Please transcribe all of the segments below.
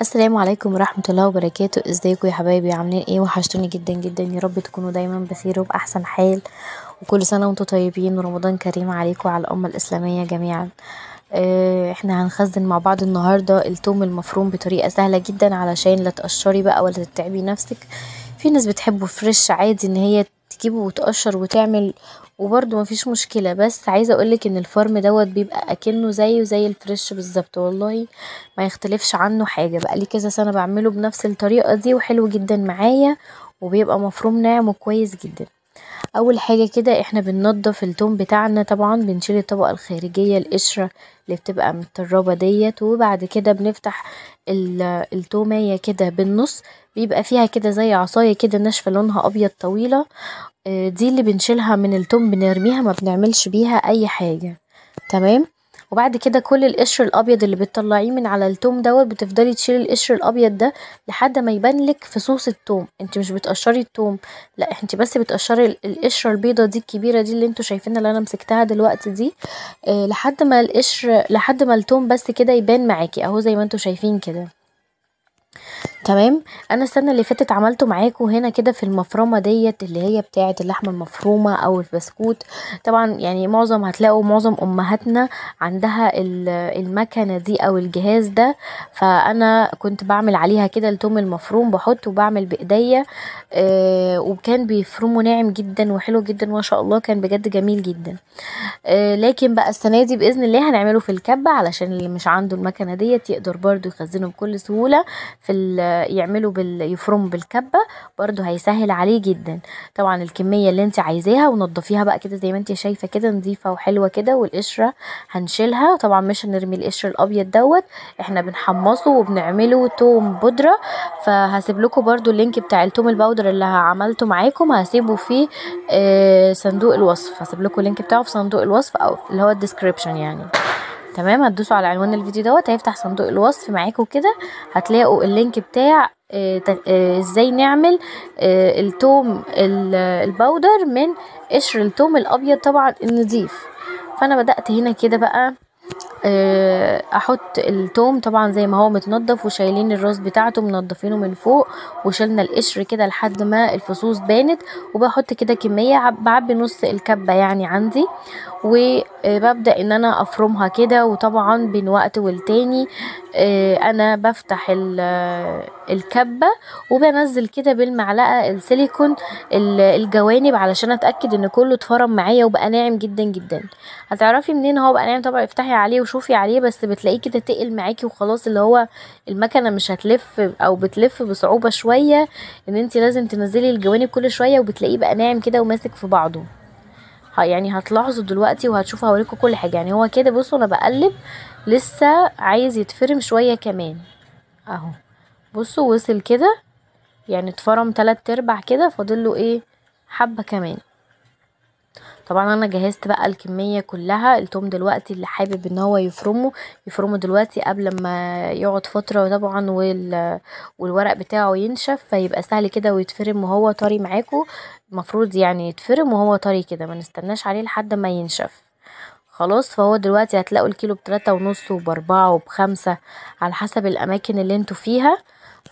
السلام عليكم ورحمة الله وبركاته ازيكم يا حبايبي عاملين ايه وحشتوني جدا جدا يا رب تكونوا دايما بخير وبأحسن حال وكل سنة وانتم طيبين ورمضان كريم عليكم وعلى الأمة الإسلامية جميعا آه، احنا هنخزن مع بعض النهاردة التوم المفروم بطريقة سهلة جدا علشان لا تقشري بقى ولا تتعبي نفسك في ناس بتحبه فريش عادي ان هي تجيبه وتقشر وتعمل وبرده مفيش مشكلة بس عايزة اقولك ان الفرم دوت بيبقى اكنه زيه زي الفريش بالظبط والله ميختلفش عنه حاجة بقالي كذا سنة بعمله بنفس الطريقة دي وحلو جدا معايا وبيبقى مفروم ناعم وكويس جدا اول حاجه كده احنا بننضف التوم بتاعنا طبعا بنشيل الطبقه الخارجيه القشره اللي بتبقى متربة ديت وبعد كده بنفتح التوميه كده بالنص بيبقى فيها كده زي عصايه كده ناشفه لونها ابيض طويله آه، دي اللي بنشيلها من التوم بنرميها ما بنعملش بيها اي حاجه تمام وبعد كده كل القشر الابيض اللي بتطلعيه من على التوم دوت بتفضلي تشيلي القشر الابيض ده لحد ما يبان لك فصوص التوم انت مش بتقشري التوم لا انت بس بتقشري القشره البيضه دي الكبيره دي اللي انتوا شايفينها اللي انا مسكتها دلوقتي دي آه لحد ما القشر لحد ما التوم بس كده يبان معاكي اهو زي ما انتوا شايفين كده تمام انا السنه اللي فاتت عملته معاكم هنا كده في المفرمه ديت اللي هي بتاعه اللحمه المفرومه او البسكوت طبعا يعني معظم هتلاقوا معظم امهاتنا عندها المكنه دي او الجهاز ده فانا كنت بعمل عليها كده التوم المفروم بحطه وبعمل بايديا آه، وكان بيفرمه ناعم جدا وحلو جدا ما شاء الله كان بجد جميل جدا آه، لكن بقى السنه دي باذن الله هنعمله في الكبه علشان اللي مش عنده المكنه ديت يقدر برده يخزنه بكل سهوله في يعملوا بال... يفرموا بالكبة برضو هيسهل عليه جدا طبعا الكمية اللي انت عايزاها ونضفيها بقى كده زي ما انت شايفة كده نظيفة وحلوة كده والقشرة هنشيلها طبعا مش هنرمي القشر الابيض دوت احنا بنحمصه وبنعمله توم بودرة فهسيب لكم برضو اللينك بتاع التوم البودر اللي عملته معاكم هسيبه في آه، صندوق الوصف هسيب لكم اللينك بتاعه في صندوق الوصف او اللي هو الديسكريبشن يعني تمام هتدوسوا على عنوان الفيديو دوت هيفتح صندوق الوصف معاكم كده هتلاقوا اللينك بتاع آه، آه، ازاي نعمل آه، التوم الباودر من قشر التوم الابيض طبعا النضيف فانا بدات هنا كده بقى آه، احط التوم طبعا زي ما هو متنضف وشايلين الراس بتاعته منضفينه من فوق وشلنا القشر كده لحد ما الفصوص بانت وبحط كده كميه بعبي نص الكبه يعني عندي وببدا ان انا افرمها كده وطبعا بين وقت والتاني آه، انا بفتح ال الكبة وبنزل كده بالمعلقة السيليكون الجوانب علشان اتأكد ان كله اتفرم معايا وبقى ناعم جدا جدا هتعرفي منين هو بقى ناعم طبعا افتحي عليه وشوفي عليه بس بتلاقيه كده تقل معاكي وخلاص اللي هو المكنة مش هتلف او بتلف بصعوبة شوية ان انت لازم تنزلي الجوانب كل شوية وبتلاقيه بقى ناعم كده وماسك في بعضه يعني هتلاحظوا دلوقتي وهتشوفوا هوريكم كل حاجة يعني هو كده بصوا انا بقلب لسه عايز يتفرم شوية كمان اهو بصوا وصل كده يعني اتفرم تلات ارباع كده فاضله ايه حبة كمان طبعا انا جهزت بقى الكمية كلها التوم دلوقتي اللي حابب ان هو يفرمه يفرمه دلوقتي قبل ما يقعد فترة طبعا وال... والورق بتاعه ينشف فيبقى سهل كده ويتفرم وهو طري معاكو المفروض يعني يتفرم وهو طري كده ما نستناش عليه لحد ما ينشف خلاص فهو دلوقتي هتلاقوا الكيلو بتلاتة ونص وباربعة وبخمسة على حسب الاماكن اللي انتوا فيها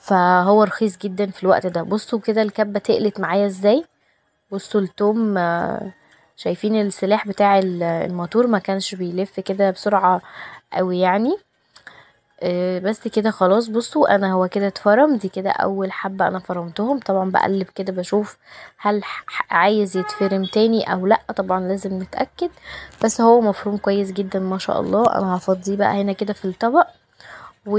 فهو رخيص جدا في الوقت ده بصوا كده الكبة تقلت معايا ازاي بصوا التوم آه، شايفين السلاح بتاع الموتور ما كانش بيلف كده بسرعة قوي يعني آه، بس كده خلاص بصوا انا هو كده اتفرم دي كده اول حبة انا فرمتهم طبعا بقلب كده بشوف هل عايز يتفرم تاني او لا طبعا لازم نتأكد بس هو مفروم كويس جدا ما شاء الله انا هفضيه بقى هنا كده في الطبق و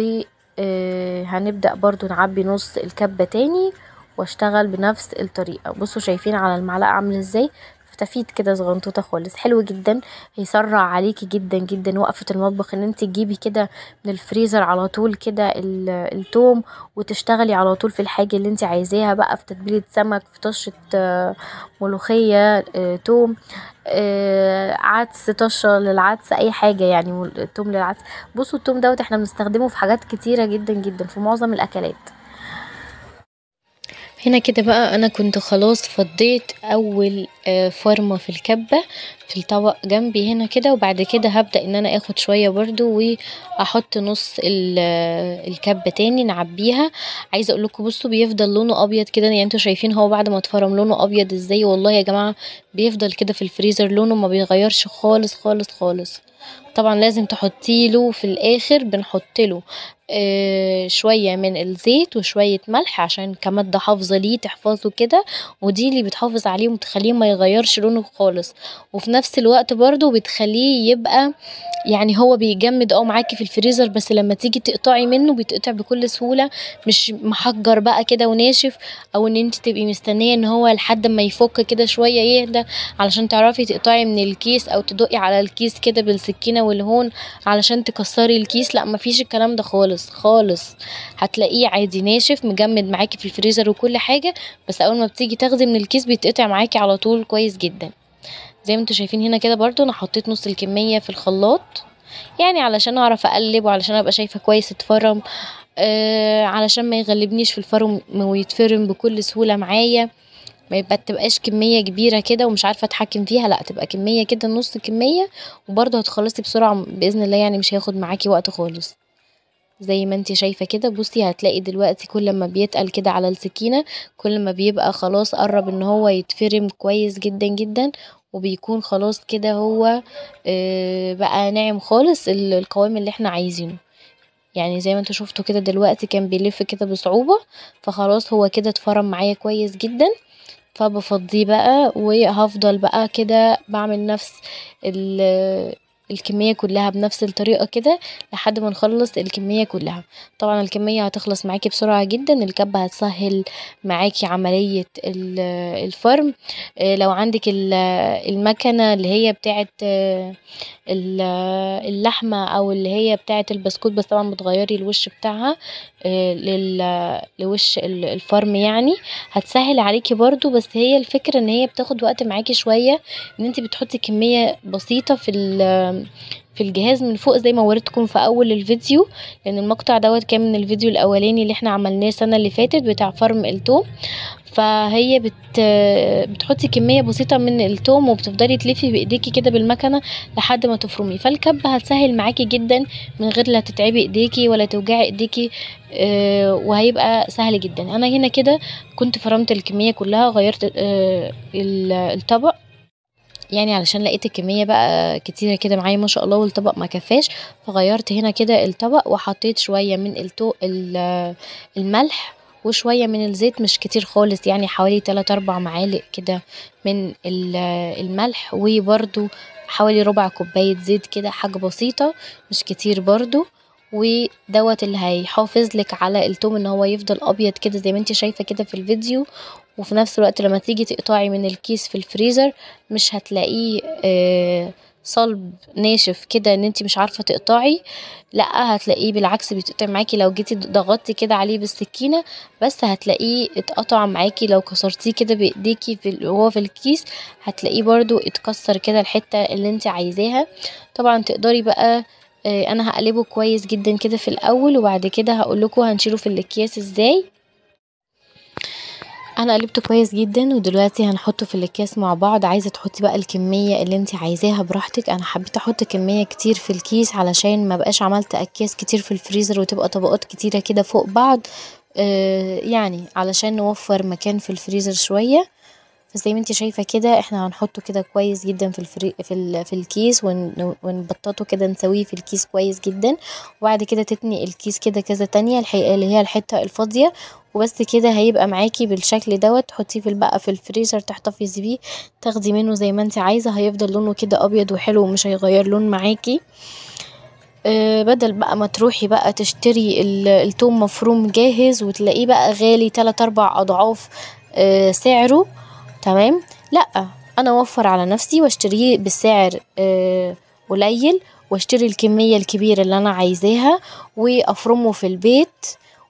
آه، هنبدأ برضو نعبي نص الكبة تاني واشتغل بنفس الطريقة بصوا شايفين على المعلقة عاملة ازاي تفتيت كده صغنطوطه خالص حلو جدا هيسرع عليكي جدا جدا وقفه المطبخ ان انت تجيبي كده من الفريزر على طول كده التوم وتشتغلي على طول في الحاجه اللي انت عايزاها بقى في تتبيله سمك في طشه آه، ملوخيه آه، توم آه، عدس طشه للعدس اي حاجه يعني توم للعدس بصوا التوم دوت احنا بنستخدمه في حاجات كتيره جدا جدا في معظم الاكلات هنا كده بقى انا كنت خلاص فضيت اول آه، فرمة في الكبة في الطبق جنبي هنا كده وبعد كده هبدأ ان انا اخد شوية برضو واحط نص آه، الكبة تاني نعبيها عايزة اقول لكم بصوا بيفضل لونه ابيض كده يعني انتوا شايفين هو بعد ما اتفرم لونه ابيض ازاي والله يا جماعة بيفضل كده في الفريزر لونه ما بيغيرش خالص خالص خالص طبعا لازم تحطيله في الاخر بنحطله له آه، شوية من الزيت وشوية ملح عشان كمادة حافظة ليه تحفظه كده ودي اللي بتحافظ عليه وتخليه ما يغيرش لونه خالص وفي نفس الوقت برضو بتخليه يبقى يعني هو بيجمد اه معاكي في الفريزر بس لما تيجي تقطعي منه بيتقطع بكل سهولة مش محجر بقى كده وناشف او ان انت تبقي مستنية ان هو لحد ما يفك كده شوية يهدى علشان تعرفي تقطعي من الكيس او تدقي على الكيس كده بالسكينة والهون علشان تكسري الكيس لا مفيش الكلام ده خالص خالص هتلاقيه عادي ناشف مجمد معاكي في الفريزر وكل حاجه بس اول ما بتيجي تاخدي من الكيس بيتقطع معاكي على طول كويس جدا زي ما انتم شايفين هنا كده برضو انا حطيت نص الكميه في الخلاط يعني علشان اعرف اقلب وعلشان ابقى شايفه كويس اتفرم آه علشان ما يغلبنيش في الفرم ويتفرم بكل سهوله معايا ما تبقاش كميه كبيره كده ومش عارفه اتحكم فيها لا تبقى كميه كده نص كميه وبرضه هتخلصي بسرعه باذن الله يعني مش هياخد معاكي وقت خالص زي ما انت شايفه كده بصي هتلاقي دلوقتي كل ما بيتقل كده على السكينه كل ما بيبقى خلاص قرب ان هو يتفرم كويس جدا جدا وبيكون خلاص كده هو آه، بقى ناعم خالص القوام اللي احنا عايزينه يعني زي ما انتوا شفتوا كده دلوقتي كان بيلف كده بصعوبه فخلاص هو كده اتفرم معايا كويس جدا فبفضيه بقى وهفضل بقى كده بعمل نفس الكمية كلها بنفس الطريقة كده لحد ما نخلص الكمية كلها طبعا الكمية هتخلص معاكي بسرعة جدا الكبة هتسهل معاكي عملية الفرم آه، لو عندك المكنة اللي هي بتاعت آه، اللحمة او اللي هي بتاعت البسكوت بس طبعا بتغيري الوش بتاعها آه، لوش الفرم يعني هتسهل عليكي برضو بس هي الفكرة ان هي بتاخد وقت معاكي شوية ان انت بتحطي كمية بسيطة في في الجهاز من فوق زي ما وريتكم في اول الفيديو لان المقطع دوت كان من الفيديو الاولاني اللي احنا عملناه السنه اللي فاتت بتاع فرم التوم فهي بت بتحطي كميه بسيطه من التوم وبتفضلي تلفي بايديكي كده بالمكنه لحد ما تفرمي فالكبه هتسهل معاكي جدا من غير لا تتعبي ايديكي ولا توجعي ايديكي آه، وهيبقى سهل جدا انا هنا كده كنت فرمت الكميه كلها غيرت آه، الطبق يعني علشان لقيت الكميه بقى كتيره كده معايا ما شاء الله والطبق ما كفاش فغيرت هنا كده الطبق وحطيت شويه من الملح وشوية من الزيت مش كتير خالص يعني حوالي 3 أربع معالق كده من الملح وبرده حوالي ربع كوباية زيت كده حاجة بسيطة مش كتير برده ودوت اللي هيحافظ لك على التوم ان هو يفضل ابيض كده زي ما انت شايفه كده في الفيديو وفي نفس الوقت لما تيجي تقطعي من الكيس في الفريزر مش هتلاقيه آه صلب ناشف كده ان انت مش عارفه تقطعي لا هتلاقيه بالعكس بيتقطع معاكي لو جيتي ضغطتي كده عليه بالسكينه بس هتلاقيه اتقطع معاكي لو كسرتيه كده بايديكي في هو في الكيس هتلاقيه برضو اتكسر كده الحته اللي انت عايزاها طبعا تقدري بقى اه انا هقلبه كويس جدا كده في الاول وبعد كده هقول لكم هنشيله في الاكياس ازاي انا قلبته كويس جدا ودلوقتي هنحطه في الاكياس مع بعض عايزه تحطي بقى الكميه اللي انت عايزاها براحتك انا حبيت احط كميه كتير في الكيس علشان ما بقاش عملت اكياس كتير في الفريزر وتبقى طبقات كتيره كده فوق بعض آه يعني علشان نوفر مكان في الفريزر شويه فزي ما انت شايفه كده احنا هنحطه كده كويس جدا في الفري في, ال... في الكيس ون... ونبططه كده نسويه في الكيس كويس جدا وبعد كده تتني الكيس كده كذا تانية الحقيقه اللي هي الحته الفاضيه وبس كده هيبقى معاكي بالشكل دوت تحطيه في بقى في الفريزر تحتفظي بيه تاخدي منه زي ما انت عايزه هيفضل لونه كده ابيض وحلو ومش هيغير لون معاكي آه، بدل بقى ما تروحي بقى تشتري التوم مفروم جاهز وتلاقيه بقى غالي 3 4 اضعاف آه، سعره تمام لأ أنا أوفر على نفسي وأشتريه بسعر آه، قليل وأشتري الكمية الكبيرة اللي أنا عايزاها وأفرمه في البيت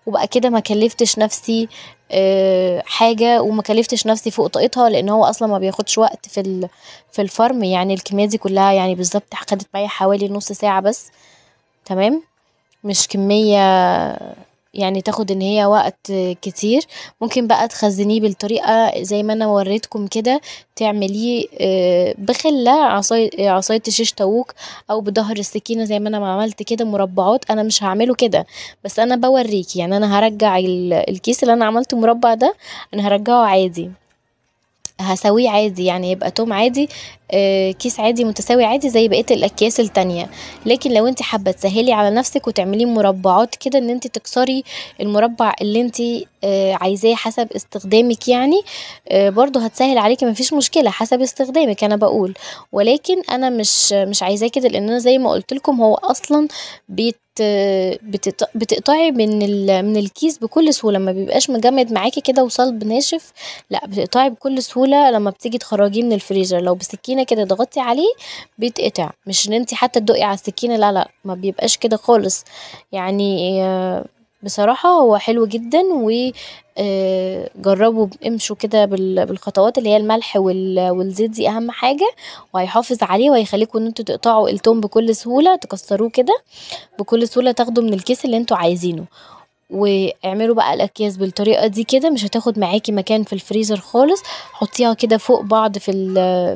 وبقى كده ما كلفتش نفسي آه، حاجة وما كلفتش نفسي فوق طاقتها لان هو اصلا ما بياخدش وقت في في الفرم يعني الكمية دي كلها يعني بالظبط خدت معايا حوالي نص ساعة بس تمام مش كمية يعني تاخد ان هي وقت كتير ممكن بقى تخزنيه بالطريقة زي ما انا وريتكم كده تعمليه آه، بخلة عصاية, عصاية شيش تاووك او بظهر السكينة زي ما انا ما عملت كده مربعات انا مش هعمله كده بس انا بوريكي يعني انا هرجع الكيس اللي انا عملته مربع ده انا هرجعه عادي هسويه عادي يعني يبقى توم عادي آه، كيس عادي متساوي عادي زي بقيه الاكياس التانية لكن لو انت حابه تسهلي على نفسك وتعمليه مربعات كده ان انت تكسري المربع اللي انت آه، عايزاه حسب استخدامك يعني آه، برضو هتسهل عليكي مفيش مشكله حسب استخدامك انا بقول ولكن انا مش مش عايزاه كده لان انا زي ما قلت لكم هو اصلا بيت بتقطعي من ال... من الكيس بكل سهوله ما بيبقاش مجمد معاكي كده وصلب ناشف لا بتقطعي بكل سهوله لما بتيجي تخرجيه من الفريزر لو بسكينه كده ضغطتي عليه بيتقطع مش ان انت حتى تدقي على السكينه لا لا ما بيبقاش كده خالص يعني آه، بصراحة هو حلو جدا وجربوا آه، امشوا كده بالخطوات اللي هي الملح والزيت دي اهم حاجة وهيحافظ عليه وهيخليكم ان انتوا تقطعوا التوم بكل سهولة تكسروه كده بكل سهولة تاخدوا من الكيس اللي انتوا عايزينه واعملوا بقى الاكياس بالطريقه دي كده مش هتاخد معاكي مكان في الفريزر خالص حطيها كده فوق بعض في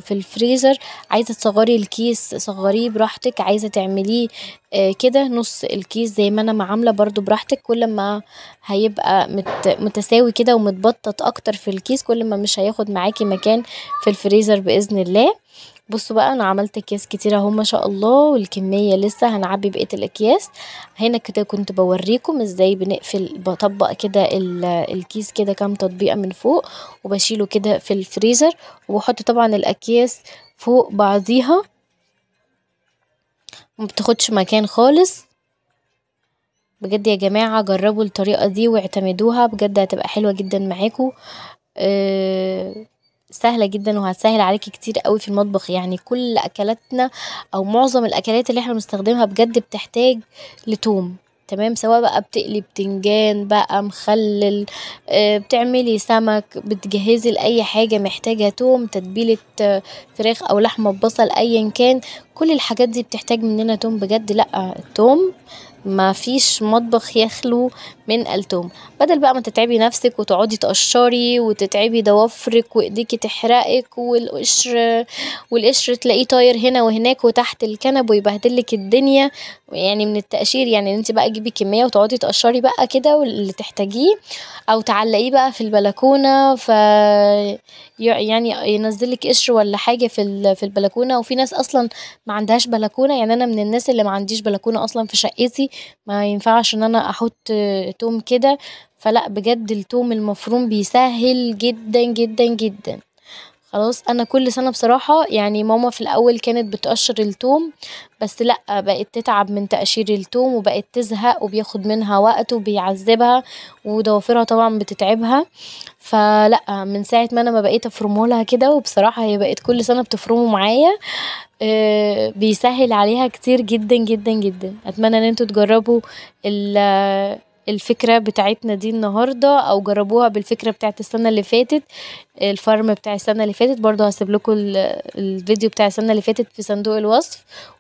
في الفريزر عايزه تصغري الكيس صغريه براحتك عايزه تعمليه آه، كده نص الكيس زي ما انا ما عامله برده براحتك كل ما هيبقى مت متساوي كده ومتبطط اكتر في الكيس كل ما مش هياخد معاكي مكان في الفريزر باذن الله بصوا بقى انا عملت اكياس كتيره اهو ما شاء الله والكميه لسه هنعبي بقيه الاكياس هنا كده كنت بوريكم ازاي بنقفل بطبق كده الكيس كده كام تطبيقه من فوق وبشيله كده في الفريزر وبحط طبعا الاكياس فوق بعضيها ما بتاخدش مكان خالص بجد يا جماعه جربوا الطريقه دي واعتمدوها بجد هتبقى حلوه جدا معاكم أه سهلة جدا وهتسهل عليكي كتير قوي في المطبخ يعني كل أكلاتنا أو معظم الأكلات اللي احنا بنستخدمها بجد بتحتاج لتوم تمام سواء بقى بتقلي بتنجان بقى مخلل آه، بتعملي سمك بتجهزي لأي حاجة محتاجة توم تتبيلة آه، فراخ أو لحمة ببصل أيا كان كل الحاجات دي بتحتاج مننا توم بجد لأ التوم ما فيش مطبخ يخلو من التوم بدل بقى ما تتعبي نفسك وتقعدي تقشري وتتعبي ضوافرك وايديكي تحرقك والقشر والقشر تلاقيه طاير هنا وهناك وتحت الكنب ويبهدلك الدنيا يعني من التقشير يعني انت بقى تجيبي كميه وتقعدي تقشري بقى كده واللي تحتاجيه او تعلقيه بقى في البلكونه ف يعني ينزلك قشر ولا حاجه في في البلكونه وفي ناس اصلا ما عندهاش بلكونه يعني انا من الناس اللي ما عنديش بلكونه اصلا في شقتي ما ينفعش ان انا احط توم كده فلا بجد التوم المفروم بيسهل جدا جدا جدا خلاص انا كل سنه بصراحه يعني ماما في الاول كانت بتقشر التوم بس لا بقت تتعب من تقشير التوم وبقت تزهق وبياخد منها وقت وبيعذبها وضوافرها طبعا بتتعبها فلا من ساعه ما انا ما بقيت افرمولها كده وبصراحه هي بقت كل سنه بتفرمه معايا آه، بيسهل عليها كتير جدا جدا جدا اتمنى ان انتوا تجربوا الفكرة بتاعتنا دي النهاردة أو جربوها بالفكرة بتاعت السنة اللي فاتت الفرم بتاع السنة اللي فاتت برضو هسيب لكم الفيديو بتاع السنة اللي فاتت في صندوق الوصف